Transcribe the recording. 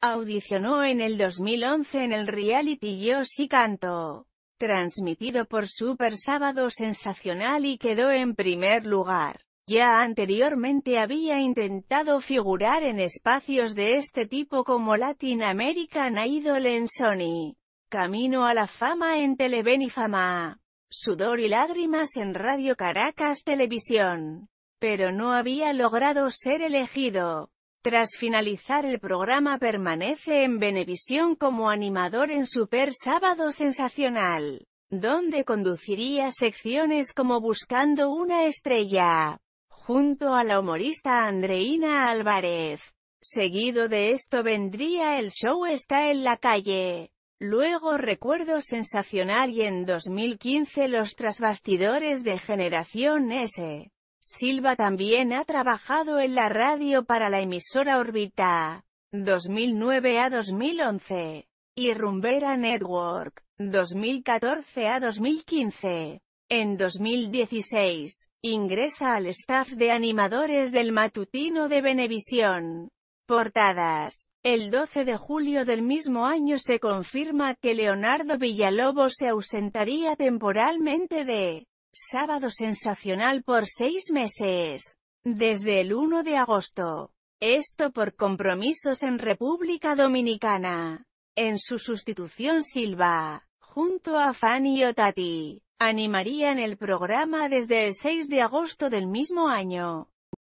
Audicionó en el 2011 en el reality Yo sí canto, transmitido por Super Sábado Sensacional y quedó en primer lugar. Ya anteriormente había intentado figurar en espacios de este tipo como Latin American Idol en Sony, Camino a la Fama en Televenifama, Fama, Sudor y Lágrimas en Radio Caracas Televisión, pero no había logrado ser elegido. Tras finalizar el programa permanece en Venevisión como animador en Super Sábado Sensacional, donde conduciría secciones como Buscando una estrella, junto a la humorista Andreina Álvarez. Seguido de esto vendría el show Está en la calle. Luego Recuerdo Sensacional y en 2015 los trasbastidores de Generación S. Silva también ha trabajado en la radio para la emisora Orbita 2009 a 2011 y Rumbera Network 2014 a 2015. En 2016, ingresa al staff de animadores del matutino de Benevisión. Portadas. El 12 de julio del mismo año se confirma que Leonardo Villalobos se ausentaría temporalmente de Sábado sensacional por seis meses. Desde el 1 de agosto. Esto por compromisos en República Dominicana. En su sustitución Silva, junto a Fanny Otati, animarían el programa desde el 6 de agosto del mismo año.